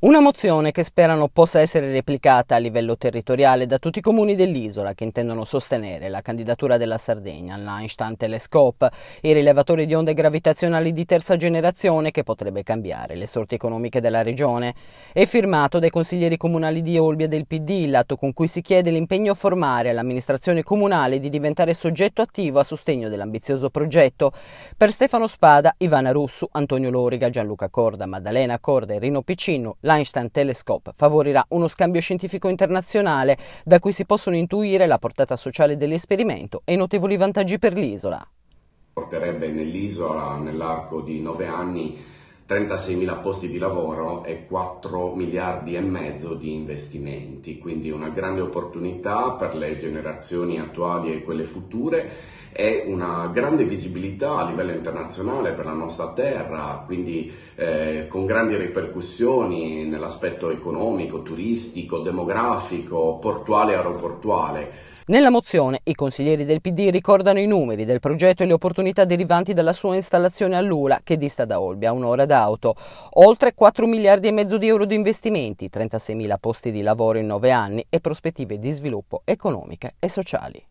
Una mozione che sperano possa essere replicata a livello territoriale da tutti i comuni dell'isola che intendono sostenere la candidatura della Sardegna all'Einstein Telescope, il rilevatore di onde gravitazionali di terza generazione che potrebbe cambiare le sorti economiche della regione. È firmato dai consiglieri comunali di Olbia del PD, l'atto con cui si chiede l'impegno formale all'amministrazione comunale di diventare soggetto attivo a sostegno dell'ambizioso progetto. Per Stefano Spada, Ivana Russo, Antonio Loriga, Gianluca Corda, Maddalena Corda e Rino Piccino, l'Einstein Telescope favorirà uno scambio scientifico internazionale da cui si possono intuire la portata sociale dell'esperimento e notevoli vantaggi per l'isola. Porterebbe nell'isola nell'arco di nove anni 36.000 posti di lavoro e 4 miliardi e mezzo di investimenti, quindi una grande opportunità per le generazioni attuali e quelle future e una grande visibilità a livello internazionale per la nostra terra, quindi eh, con grandi ripercussioni nell'aspetto economico, turistico, demografico, portuale e aeroportuale. Nella mozione i consiglieri del PD ricordano i numeri del progetto e le opportunità derivanti dalla sua installazione a Lula, che dista da Olbia un'ora d'auto. Oltre 4 miliardi e mezzo di euro di investimenti, 36 mila posti di lavoro in 9 anni e prospettive di sviluppo economiche e sociali.